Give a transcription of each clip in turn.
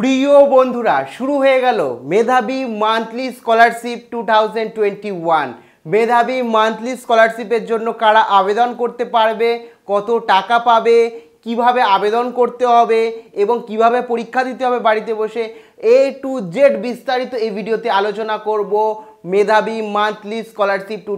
প্রিয় বন্ধুরা শুরু হয়ে গেল Medhabi monthly scholarship two thousand twenty one Medhabi monthly স্কলারশিপের জন্য কারা আবেদন করতে পারবে কত টাকা পাবে কিভাবে আবেদন করতে হবে এবং কিভাবে পরীক্ষা দিতে হবে বাড়িতে বসে এ টু জেড বিস্তারিত এই ভিডিওতে আলোচনা করব মেধাবী মান্থলি স্কলারশিপ টু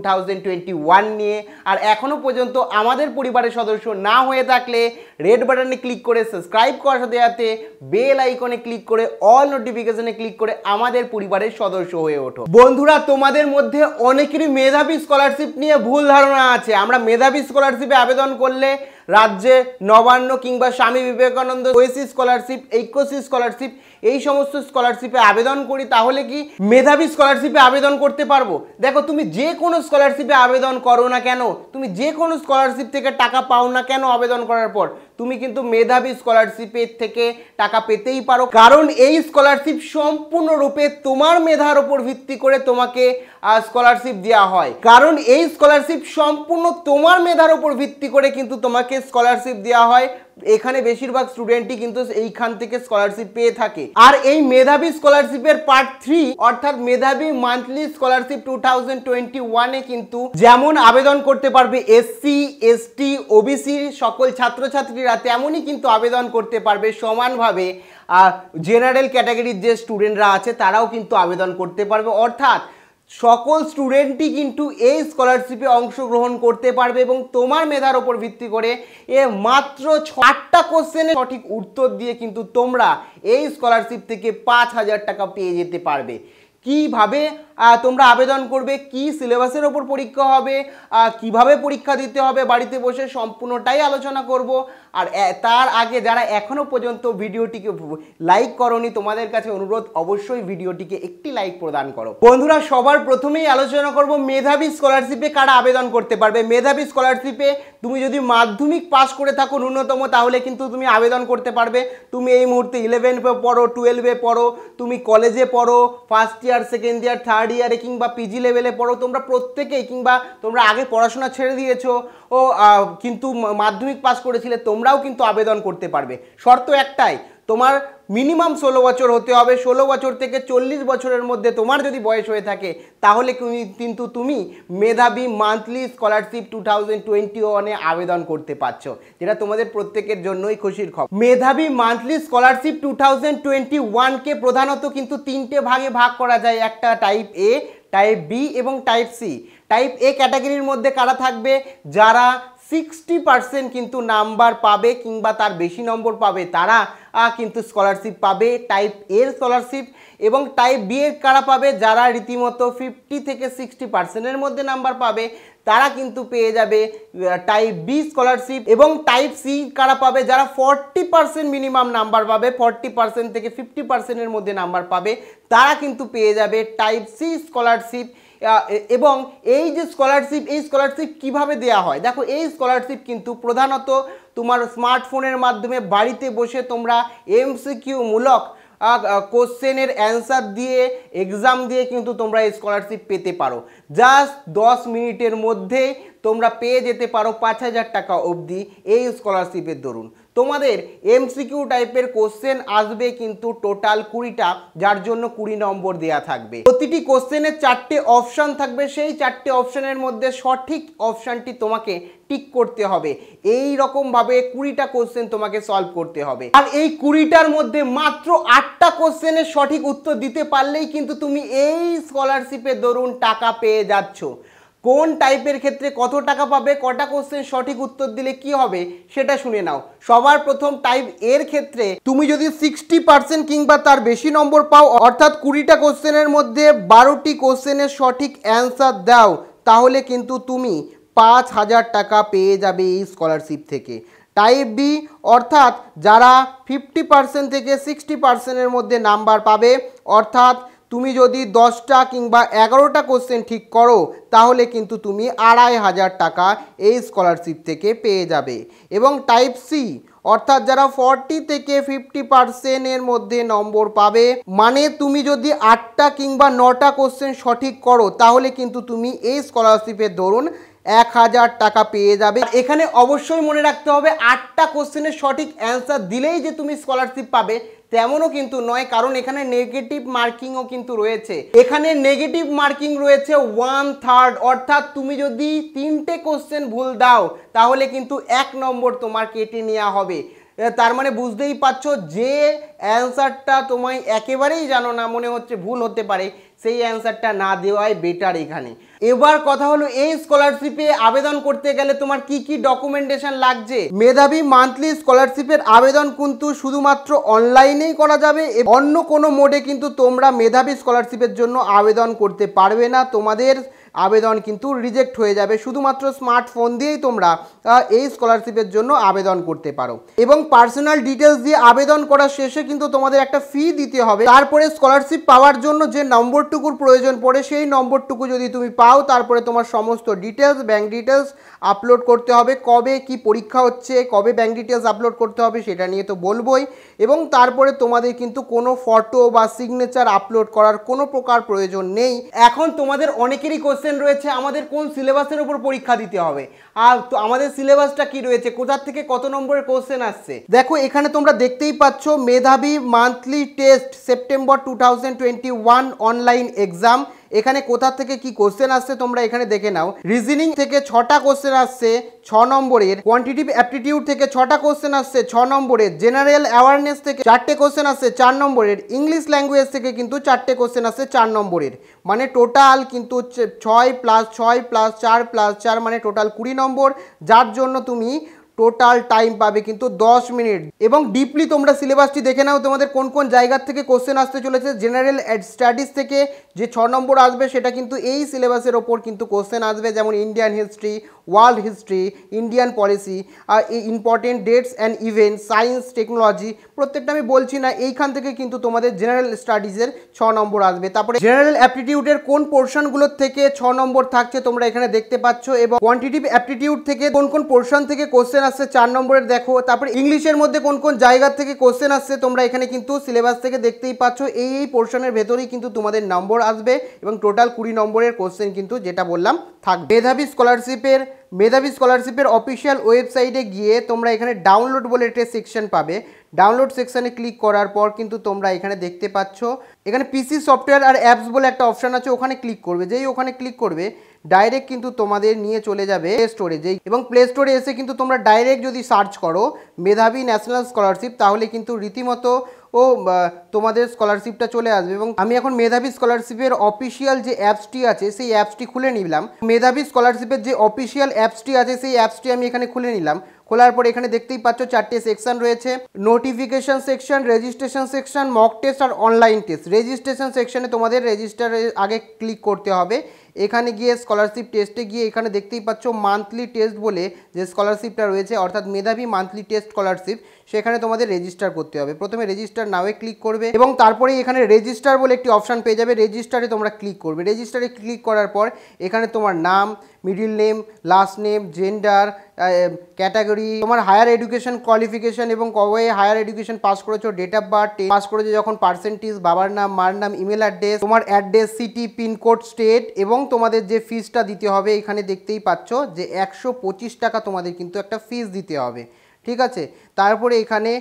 নিয়ে আর এখনও পর্যন্ত আমাদের পরিবারের সদস্য না হয়ে থাকলে রেড বাটনে ক্লিক করে সাবস্ক্রাইব করার সাথে সাথে বেল আইকনে ক্লিক করে অল নোটিফিকেশনে ক্লিক করে আমাদের পরিবারের সদস্য হয়ে ওঠো বন্ধুরা তোমাদের মধ্যে অনেকেরই মেধাবী স্কলারশিপ নিয়ে ভুল ধারণা আছে আমরা মেধাবী স্কলারশিপে আবেদন করলে রাজ্যে নবান্ন কিংবা স্বামী বিবেকানন্দ ওয়েসি স্কলারশিপ ঐক্যশ্রী স্কলারশিপ এই সমস্ত স্কলারশিপে আবেদন করি তাহলে কি মেধাবী স্কলারশিপে আবেদন করতে পারবো দেখো তুমি যে কোনো স্কলারশিপে আবেদন করো না কেন তুমি যে কোনো স্কলারশিপ থেকে টাকা পাও না কেন আবেদন করার পর তুমি কিন্তু মেধাবী স্কলারশিপের থেকে টাকা পেতেই পারো কারণ এই স্কলারশিপ সম্পূর্ণরূপে তোমার মেধার ওপর ভিত্তি করে তোমাকে স্কলারশিপ দেওয়া হয় কারণ এই স্কলারশিপ সম্পূর্ণ তোমার মেধার ওপর ভিত্তি করে কিন্তু তোমাকে স্কলারশিপ দেওয়া হয় এখানে বেশিরভাগ স্টুডেন্টই কিন্তু এইখান থেকে স্কলারশিপ পেয়ে থাকে আর এই মেধাবী স্কলারশিপের পার্ট থ্রি অর্থাৎ Medhabi monthly scholarship two thousand twenty ওয়ানে কিন্তু যেমন আবেদন করতে পারবে এসসি এসটি ওবিসি সকল ছাত্রছাত্রীরা তেমনই কিন্তু আবেদন করতে পারবে সমানভাবে জেনারেল ক্যাটাগরির যে স্টুডেন্টরা আছে তারাও কিন্তু আবেদন করতে পারবে অর্থাৎ সকল স্টুডেন্টই কিন্তু এই স্কলারশিপে অংশগ্রহণ করতে পারবে এবং তোমার মেধার ওপর ভিত্তি করে এ মাত্র ছটা কোশ্চেনের সঠিক উত্তর দিয়ে কিন্তু তোমরা এই স্কলারশিপ থেকে পাঁচ হাজার টাকা পেয়ে যেতে পারবে কিভাবে তোমরা আবেদন করবে কি সিলেবাসের ওপর পরীক্ষা হবে কিভাবে পরীক্ষা দিতে হবে বাড়িতে বসে সম্পূর্ণটাই আলোচনা করব আর তার আগে যারা এখনও পর্যন্ত ভিডিওটিকে লাইক করনি তোমাদের কাছে অনুরোধ অবশ্যই ভিডিওটিকে একটি লাইক প্রদান করো বন্ধুরা সবার প্রথমেই আলোচনা করব মেধাবী স্কলারশিপে কারা আবেদন করতে পারবে মেধাবী স্কলারশিপে তুমি যদি মাধ্যমিক পাশ করে থাকো ন্যূনতম তাহলে কিন্তু তুমি আবেদন করতে পারবে তুমি এই মুহূর্তে ইলেভেনে পড়ো টুয়েলভে পড়ো তুমি কলেজে পড়ো first year second year third ইয়ারে কিংবা পিজি লেভেলে পড়ো তোমরা প্রত্যেকেই কিংবা তোমরা আগে পড়াশোনা ছেড়ে দিয়েছো ও কিন্তু মাধ্যমিক পাস করেছিলে তোমরাও কিন্তু আবেদন করতে পারবে শর্ত একটাই তোমার মিনিমাম ষোলো বছর হতে হবে ষোলো বছর থেকে চল্লিশ বছরের মধ্যে তোমার যদি বয়স হয়ে থাকে তাহলে কিন্তু তুমি Medhabi monthly scholarship two thousand twenty ওয়ানে আবেদন করতে পারছো যেটা তোমাদের প্রত্যেকের জন্যই খুশির খবর Medhabi monthly scholarship two thousand twenty ওয়ানকে প্রধানত কিন্তু তিনটে ভাগে ভাগ করা যায় একটা টাইপ এ টাইপ বি এবং টাইপ সি টাইপ এ ক্যাটাগরির মধ্যে কারা থাকবে যারা সিক্সটি পার্সেন্ট কিন্তু নাম্বার পাবে কিংবা তার বেশি নম্বর পাবে তারা কিন্তু স্কলারশিপ পাবে টাইপ এর স্কলারশিপ এবং টাইপ বি এর কারা পাবে যারা রীতিমতো ফিফটি থেকে সিক্সটি পার্সেন্টের মধ্যে নাম্বার পাবে তারা কিন্তু পেয়ে যাবে টাইপ বি স্কলারশিপ এবং টাইপ সি কারা পাবে যারা ফর্টি পার্সেন্ট মিনিমাম নাম্বার পাবে ফর্টি পার্সেন্ট থেকে ফিফটি পার্সেন্টের মধ্যে নাম্বার পাবে তারা কিন্তু পেয়ে যাবে টাইপ সি স্কলারশিপ এবং এই যে স্কলারশিপ এই স্কলারশিপ কিভাবে দেয়া হয় দেখো এই স্কলারশিপ কিন্তু প্রধানত তোমার স্মার্টফোনের মাধ্যমে বাড়িতে বসে তোমরা এমসিকিউ মূলক কোশ্চেনের অ্যান্সার দিয়ে এক্সাম দিয়ে কিন্তু তোমরা এই স্কলারশিপ পেতে পারো জাস্ট দশ মিনিটের মধ্যেই তোমরা পেয়ে যেতে পারো পাঁচ হাজার টাকা অবধি এই স্কলারশিপের দরুন তোমাদের এমসিকিউ টাইপের কোশ্চেন আসবে কিন্তু টোটাল কুড়িটা যার জন্য কুড়ি নম্বর দেয়া থাকবে প্রতিটি কোশ্চেনের চারটে অপশান থাকবে সেই চারটে অপশানের মধ্যে সঠিক অপশানটি তোমাকে টিক করতে হবে এই রকমভাবে কুড়িটা কোশ্চেন তোমাকে সলভ করতে হবে আর এই কুড়িটার মধ্যে মাত্র আটটা কোশ্চেনের সঠিক উত্তর দিতে পারলেই কিন্তু তুমি এই স্কলারশিপের দরুন টাকা পেয়ে যাচ্ছ কোন টাইপের ক্ষেত্রে কত টাকা পাবে কটা কোশ্চেন সঠিক উত্তর দিলে কি হবে সেটা শুনে নাও সবার প্রথম টাইপ এর ক্ষেত্রে তুমি যদি সিক্সটি পার্সেন্ট কিংবা তার বেশি নম্বর পাও অর্থাৎ কুড়িটা কোশ্চেনের মধ্যে বারোটি কোশ্চেনের সঠিক অ্যান্সার দাও তাহলে কিন্তু তুমি পাঁচ হাজার টাকা পেয়ে যাবে এই স্কলারশিপ থেকে টাইপ বি অর্থাৎ যারা ফিফটি পার্সেন্ট থেকে সিক্সটি পার্সেন্টের মধ্যে নাম্বার পাবে অর্থাৎ তুমি যদি দশটা কিংবা এগারোটা কোশ্চেন ঠিক করো তাহলে কিন্তু তুমি আড়াই হাজার টাকা এই স্কলারশিপ থেকে পেয়ে যাবে এবং টাইপ সি অর্থাৎ যারা ফর্টি থেকে ফিফটি পার্সেন্টের মধ্যে নম্বর পাবে মানে তুমি যদি আটটা কিংবা নটা কোশ্চেন সঠিক করো তাহলে কিন্তু তুমি এই স্কলারশিপের ধরুন এক হাজার টাকা পেয়ে যাবে এখানে অবশ্যই মনে রাখতে হবে আটটা কোশ্চেনের সঠিক অ্যান্সার দিলেই যে তুমি স্কলারশিপ পাবে তেমনও কিন্তু নয় কারণ এখানে নেগেটিভ মার্কিংও কিন্তু রয়েছে এখানে নেগেটিভ মার্কিং রয়েছে ওয়ান থার্ড অর্থাৎ তুমি যদি তিনটে কোশ্চেন ভুল দাও তাহলে কিন্তু এক নম্বর তোমার কেটে নেওয়া হবে তার মানে বুঝতেই পারছো যে অ্যান্সারটা তোমায় একেবারেই জানো না মনে হচ্ছে ভুল হতে পারে সেই অ্যান্সারটা না দেওয়াই বেটার এখানে এবার কথা হলো এই স্কলারশিপে আবেদন করতে গেলে তোমার কি কি ডকুমেন্টেশন লাগছে মেধাবী মান্থলি স্কলারশিপের আবেদন কিন্তু শুধুমাত্র অনলাইনেই করা যাবে অন্য কোনো মোডে কিন্তু তোমরা মেধাবী স্কলারশিপের জন্য আবেদন করতে পারবে না তোমাদের আবেদন কিন্তু রিজেক্ট হয়ে যাবে শুধুমাত্র স্মার্টফোন দিয়েই তোমরা এই স্কলারশিপের জন্য আবেদন করতে পারো এবং পার্সোনাল ডিটেলস দিয়ে আবেদন করার শেষে কিন্তু তোমাদের একটা ফি দিতে হবে তারপরে স্কলারশিপ পাওয়ার জন্য যে নম্বরটুকুর প্রয়োজন পড়ে সেই নম্বরটুকু যদি তুমি পাও তারপরে তোমার সমস্ত ডিটেলস ব্যাঙ্ক ডিটেলস আপলোড করতে হবে কবে কি পরীক্ষা হচ্ছে কবে ব্যাঙ্ক ডিটেলস আপলোড করতে হবে সেটা নিয়ে তো বলবোই এবং তারপরে তোমাদের কিন্তু কোনো ফটো বা সিগনেচার আপলোড করার কোনো প্রকার প্রয়োজন নেই এখন তোমাদের অনেকেরই কোশ্চেন কোশ্চেন রয়েছে আমাদের কোন সিলেবাসের উপর পরীক্ষা দিতে হবে আর তো আমাদের সিলেবাসটা কি রয়েছে কোথার থেকে কত নম্বরের কোশ্চেন আসছে দেখো এখানে তোমরা দেখতেই পাচ্ছ Medhabi monthly test September two online exam এখানে কোথা থেকে কি কোশ্চেন আসছে তোমরা এখানে দেখে নাও রিজনিং থেকে ছটা কোশ্চেন আসছে ছ নম্বরের কোয়ান্টিটিভ অ্যাপটিটিউড থেকে ছটা কোশ্চেন আসছে ছ নম্বরের জেনারেল অ্যাওয়ারনেস থেকে চারটে কোশ্চেন আসছে চার নম্বরের ইংলিশ ল্যাঙ্গুয়েজ থেকে কিন্তু চারটে কোশ্চেন আসছে চার নম্বরের মানে টোটাল কিন্তু ছয় প্লাস ছয় প্লাস চার প্লাস চার মানে টোটাল কুড়ি নম্বর যার জন্য তুমি টোটাল টাইম পাবে কিন্তু 10 মিনিট এবং ডিপলি তোমরা সিলেবাসটি দেখে নাও তোমাদের কোন কোন জায়গার থেকে কোশ্চেন আসতে চলেছে জেনারেল স্টাডিজ থেকে যে ছ নম্বর আসবে সেটা কিন্তু এই সিলেবাসের ওপর কিন্তু কোশ্চেন আসবে যেমন Indian history world history Indian policy আর important dates and event science technology প্রত্যেকটা আমি বলছি না এইখান থেকে কিন্তু তোমাদের জেনারেল স্টাডিজের ছ নম্বর আসবে তারপরে জেনারেল অ্যাপটিটিউডের কোন পোর্শনগুলোর থেকে ছ নম্বর থাকছে তোমরা এখানে দেখতে পাচ্ছ এবং কোয়ান্টিটিভ অ্যাপটিটিউড থেকে কোন কোন পোর্শন থেকে কোশ্চেন আসছে চার নম্বরের দেখো তারপরে ইংলিশের মধ্যে কোন কোন জায়গা থেকে কোশ্চেন আসছে তোমরা এখানে কিন্তু সিলেবাস থেকে দেখতেই পাচ্ছ এই এই পোর্শনের ভেতরেই কিন্তু তোমাদের নম্বর আসবে এবং টোটাল কুড়ি নম্বরের কোশ্চেন কিন্তু যেটা বললাম থাকবে মেধাবী স্কলারশিপের মেধাবী স্কলারশিপের অফিসিয়াল ওয়েবসাইটে গিয়ে তোমরা এখানে ডাউনলোড বলে একটা সেকশন পাবে ডাউনলোড সেকশানে ক্লিক করার পর কিন্তু তোমরা এখানে দেখতে পাচ্ছ এখানে পিসি সফটওয়্যার আর অ্যাপস বলে একটা অপশান আছে ওখানে ক্লিক করবে যেই ওখানে ক্লিক করবে ডাইরেক্ট কিন্তু তোমাদের নিয়ে চলে যাবে প্লে স্টোরে যেই এবং প্লে স্টোরে এসে কিন্তু তোমরা ডাইরেক্ট যদি সার্চ করো মেধাবী ন্যাশনাল স্কলারশিপ তাহলে কিন্তু রীতিমতো ও তোমাদের স্কলারশিপটা চলে আসবে এবং আমি এখন মেধাবী স্কলারশিপের অফিসিয়াল যে অ্যাপসটি আছে সেই অ্যাপসটি খুলে নিলাম মেধাবী স্কলারশিপের যে অফিসিয়াল অ্যাপসটি আছে সেই অ্যাপসটি আমি এখানে খুলে নিলাম খোলার পর এখানে দেখতেই পাচ্ছ চারটে সেকশন রয়েছে notification section registration section mock test আর অনলাইন টেস্ট রেজিস্ট্রেশন সেকশনে তোমাদের রেজিস্টার আগে ক্লিক করতে হবে এখানে গিয়ে স্কলারশিপ টেস্টে গিয়ে এখানে দেখতেই পাচ্ছ মান্থলি টেস্ট বলে যে স্কলারশিপটা রয়েছে অর্থাৎ মেধাবী মান্থলি টেস্ট স্কলারশিপ সেখানে তোমাদের রেজিস্টার করতে হবে প্রথমে রেজিস্টার নাওয়ে ক্লিক করবে এবং তারপরে এখানে রেজিস্টার বলে একটি অপশান পেয়ে যাবে রেজিস্টারে তোমরা ক্লিক করবে রেজিস্টারে ক্লিক করার পর এখানে তোমার নাম middle name last name gender category তোমার হায়ার এডুকেশন কোয়ালিফিকেশন এবং কবে হায়ার এডুকেশন পাস করেছো ডেট অফ বার্থ পাস করেছো যখন পার্সেন্টেজ বাবার নাম মার নাম ইমেল অ্যাড্রেস তোমার অ্যাড্রেস সিটি পিনকোড স্টেট এবং তোমাদের যে ফিজটা দিতে হবে এখানে দেখতেই পাচ্ছ যে একশো টাকা তোমাদের কিন্তু একটা ফিজ দিতে হবে ঠিক আছে তারপরে এখানে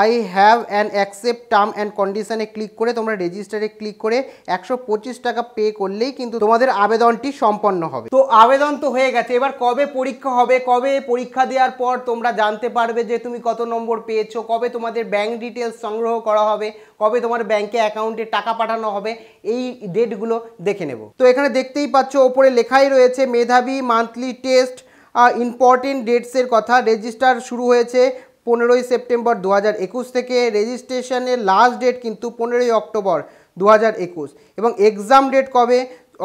I have an accept term and কন্ডিশানে ক্লিক করে তোমরা রেজিস্টারে ক্লিক করে একশো টাকা পে করলেই কিন্তু তোমাদের আবেদনটি সম্পন্ন হবে তো আবেদন তো হয়ে গেছে এবার কবে পরীক্ষা হবে কবে পরীক্ষা দেওয়ার পর তোমরা জানতে পারবে যে তুমি কত নম্বর পেয়েছো কবে তোমাদের ব্যাঙ্ক ডিটেলস সংগ্রহ করা হবে কবে তোমার ব্যাঙ্কে অ্যাকাউন্টে টাকা পাঠানো হবে এই ডেটগুলো দেখে নেব তো এখানে দেখতেই পাচ্ছ ওপরে লেখাই রয়েছে মেধাবী মান্থলি টেস্ট ইম্পর্টেন্ট ডেটসের কথা রেজিস্টার শুরু হয়েছে পনেরোই সেপ্টেম্বর দু থেকে রেজিস্ট্রেশনের লাস্ট ডেট কিন্তু পনেরোই অক্টোবর দু এবং এক্সাম ডেট কবে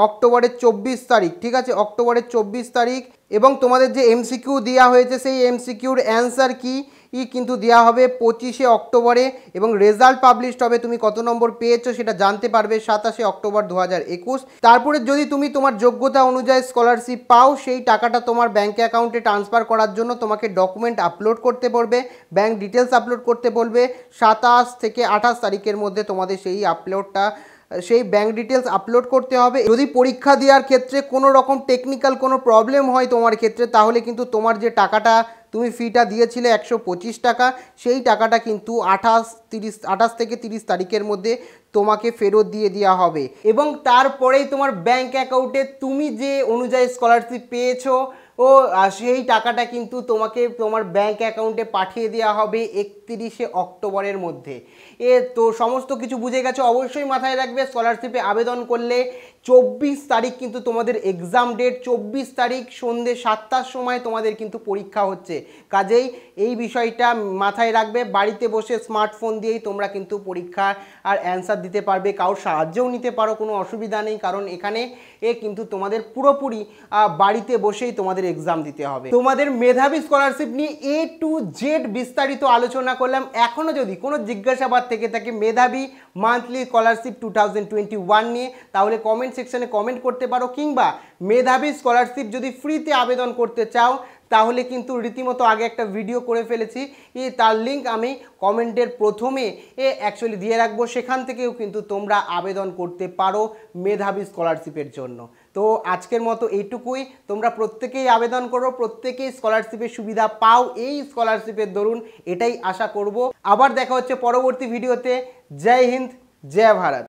অক্টোবরের চব্বিশ তারিখ ঠিক আছে অক্টোবরের চব্বিশ তারিখ এবং তোমাদের যে এমসিকিউ দেওয়া হয়েছে সেই এমসিকিউর অ্যান্সার কী ই কিন্তু দেওয়া হবে পঁচিশে অক্টোবরে এবং রেজাল্ট পাবলিশড হবে তুমি কত নম্বর পেয়েছো সেটা জানতে পারবে সাতাশে অক্টোবর দু তারপরে যদি তুমি তোমার যোগ্যতা অনুযায়ী স্কলারশিপ পাও সেই টাকাটা তোমার ব্যাঙ্ক অ্যাকাউন্টে ট্রান্সফার করার জন্য তোমাকে ডকুমেন্ট আপলোড করতে বলবে ব্যাঙ্ক ডিটেলস আপলোড করতে বলবে সাতাশ থেকে আঠাশ তারিখের মধ্যে তোমাদের সেই আপলোডটা সেই ব্যাঙ্ক ডিটেলস আপলোড করতে হবে যদি পরীক্ষা দেওয়ার ক্ষেত্রে কোনো রকম টেকনিক্যাল কোনো প্রবলেম হয় তোমার ক্ষেত্রে তাহলে কিন্তু তোমার যে টাকাটা তুমি ফিটা দিয়েছিলে একশো টাকা সেই টাকাটা কিন্তু আঠাশ তিরিশ আঠাশ থেকে তিরিশ তারিখের মধ্যে তোমাকে ফেরত দিয়ে দেওয়া হবে এবং তারপরেই তোমার ব্যাংক অ্যাকাউন্টে তুমি যে অনুযায়ী স্কলারশিপ পেয়েছো ও সেই টাকাটা কিন্তু তোমাকে তোমার ব্যাংক অ্যাকাউন্টে পাঠিয়ে দেওয়া হবে একত্রিশে অক্টোবরের মধ্যে এ তো সমস্ত কিছু বুঝে গেছো অবশ্যই মাথায় রাখবে স্কলারশিপে আবেদন করলে চব্বিশ তারিখ কিন্তু তোমাদের এক্সাম ডেট চব্বিশ তারিখ সন্ধ্যে সাতটার সময় তোমাদের কিন্তু পরীক্ষা হচ্ছে কাজেই এই বিষয়টা মাথায় রাখবে বাড়িতে বসে স্মার্টফোন দিয়েই তোমরা কিন্তু পরীক্ষার আর অ্যান্সার দিতে পারবে কারোর সাহায্যও নিতে পারো কোনো অসুবিধা নেই কারণ এখানে এ কিন্তু তোমাদের পুরোপুরি বাড়িতে বসেই তোমাদের এক্সাম দিতে হবে তোমাদের মেধাবী স্কলারশিপ নিয়ে এ টু জেড বিস্তারিত আলোচনা করলাম এখনও যদি কোনো জিজ্ঞাসাবাদ থেকে থাকে মেধাবী মান্থলি স্কলারশিপ টু নিয়ে তাহলে কমেন্ট কমেন্ট সেকশানে কমেন্ট করতে পারো কিংবা মেধাবী স্কলারশিপ যদি ফ্রিতে আবেদন করতে চাও তাহলে কিন্তু রীতিমতো আগে একটা ভিডিও করে ফেলেছি তার লিঙ্ক আমি কমেন্টের প্রথমে এ অ্যাকচুয়ালি দিয়ে রাখবো সেখান থেকেও কিন্তু তোমরা আবেদন করতে পারো মেধাবী স্কলারশিপের জন্য তো আজকের মতো এইটুকুই তোমরা প্রত্যেকেই আবেদন করো প্রত্যেকেই স্কলারশিপের সুবিধা পাও এই স্কলারশিপের দরুন এটাই আশা করব আবার দেখা হচ্ছে পরবর্তী ভিডিওতে জয় হিন্দ জয় ভারত